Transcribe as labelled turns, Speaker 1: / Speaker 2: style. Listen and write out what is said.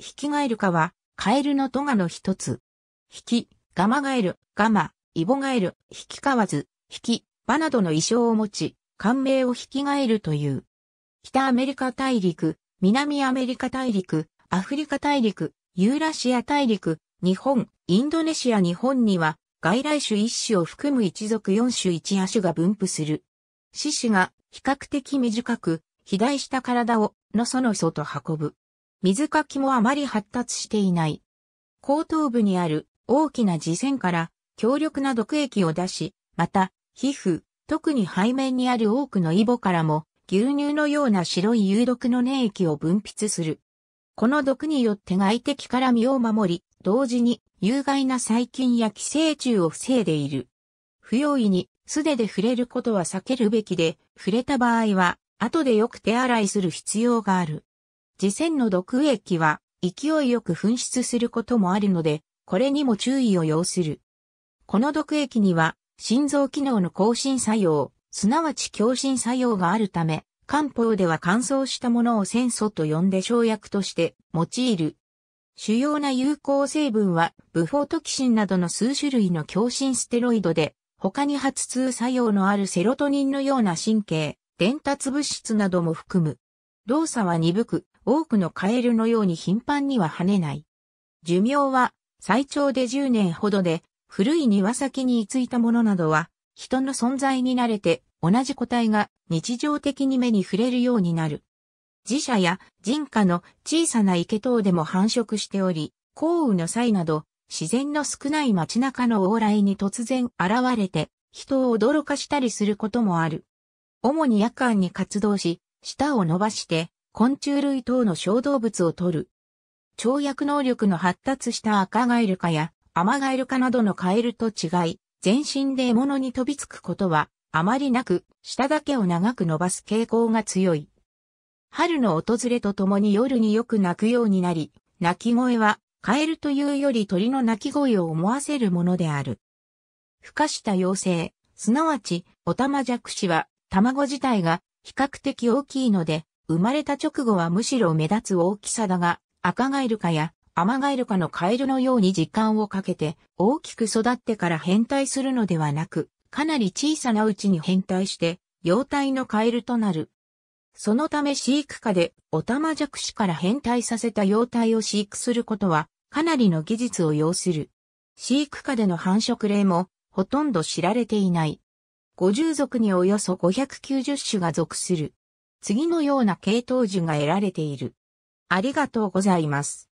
Speaker 1: ヒキガエル科は、カエルのトガの一つ。ヒキ、ガマガエル、ガマ、イボガエル、ヒキカワズ、ヒキ、バなどの意匠を持ち、官名をヒキガエルという。北アメリカ大陸、南アメリカ大陸、アフリカ大陸、ユーラシア大陸、日本、インドネシア日本には、外来種一種を含む一族四種一亜種が分布する。獅子が比較的短く、肥大した体を、のそのそと運ぶ。水かきもあまり発達していない。後頭部にある大きな耳栓から強力な毒液を出し、また、皮膚、特に背面にある多くのイボからも牛乳のような白い有毒の粘液を分泌する。この毒によって外敵から身を守り、同時に有害な細菌や寄生虫を防いでいる。不用意に素手で触れることは避けるべきで、触れた場合は後でよく手洗いする必要がある。次戦の毒液は勢いよく噴出することもあるので、これにも注意を要する。この毒液には心臓機能の更新作用、すなわち共振作用があるため、漢方では乾燥したものを酸素と呼んで生薬として用いる。主要な有効成分は、ブフォートキシンなどの数種類の共振ステロイドで、他に発通作用のあるセロトニンのような神経、伝達物質なども含む。動作は鈍く、多くのカエルのように頻繁には跳ねない。寿命は最長で10年ほどで、古い庭先に居ついたものなどは、人の存在に慣れて同じ個体が日常的に目に触れるようになる。自社や人家の小さな池等でも繁殖しており、降雨の際など、自然の少ない街中の往来に突然現れて、人を驚かしたりすることもある。主に夜間に活動し、舌を伸ばして、昆虫類等の小動物を取る。跳躍能力の発達した赤ガエル科やアマガエル科などのカエルと違い、全身で獲物に飛びつくことはあまりなく、下だけを長く伸ばす傾向が強い。春の訪れとともに夜によく鳴くようになり、鳴き声はカエルというより鳥の鳴き声を思わせるものである。孵化した妖精、すなわちオタマジャクシは卵自体が比較的大きいので、生まれた直後はむしろ目立つ大きさだが、赤ガイルカやアマガイルカのカエルのように時間をかけて大きく育ってから変態するのではなく、かなり小さなうちに変態して、幼体のカエルとなる。そのため飼育下でオタマジャクシから変態させた幼体を飼育することはかなりの技術を要する。飼育下での繁殖例もほとんど知られていない。50族におよそ590種が属する。次のような系統樹が得られている。ありがとうございます。